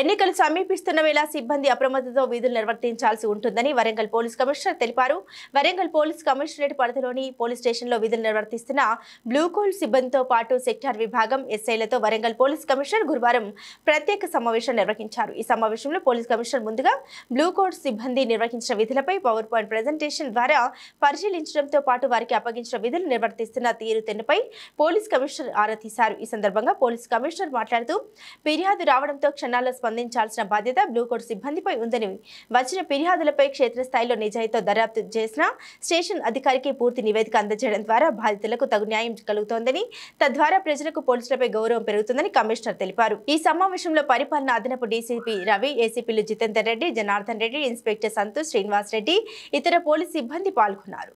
ఎన్నికలు సమీపిస్తున్న వేళ సిబ్బంది అప్రమత్తతో విధులు నిర్వర్తించాల్సి ఉంటుందని వరంగల్ పోలీస్ కమిషనర్ తెలిపారు వరంగల్ పోలీస్ కమిషనరేట్ పరిధిలోని పోలీస్ స్టేషన్లో విధులు నిర్వర్తిస్తున్న బ్లూకోల్ సిబ్బందితో పాటు సెక్టార్ విభాగం ఎస్ఐలతో వరంగల్ పోలీస్ కమిషనర్ గురువారం ప్రత్యేక సమావేశం నిర్వహించారు ఈ సమావేశంలో పోలీస్ కమిషనర్ ముందుగా బ్లూకోల్ సిబ్బంది నిర్వహించిన విధులపై పవర్ పాయింట్ ప్రజెంటేషన్ ద్వారా పరిశీలించడంతో పాటు వారికి అప్పగించిన విధులు నిర్వర్తిస్తున్న తీరుతెన్నుపై పోలీస్ కమిషనర్ ఆరా తీశారు ఈ సందర్భంగా పోలీస్ కమిషనర్ మాట్లాడుతూ ఫిర్యాదు రావడంతో క్షణాల్లో స్పందించాల్సిన బాధ్యత బ్లూకోట్ సిబ్బందిపై ఉందని వచ్చిన ఫిర్యాదులపై క్షేత్రస్థాయిలో నిజాయితీతో దర్యాప్తు చేసిన స్టేషన్ అధికారికి పూర్తి నివేదిక అందజేయడం ద్వారా బాధితులకు తగు న్యాయం కలుగుతోందని తద్వారా ప్రజలకు పోలీసులపై గౌరవం పెరుగుతుందని కమిషనర్ తెలిపారు ఈ సమావేశంలో పరిపాలన అదనపు డీసీపీ రవి ఏసీపీలు జితేందర్ రెడ్డి జనార్దన్ రెడ్డి ఇన్స్పెక్టర్ సంతోష్ శ్రీనివాస్ రెడ్డి ఇతర పోలీస్ సిబ్బంది పాల్గొన్నారు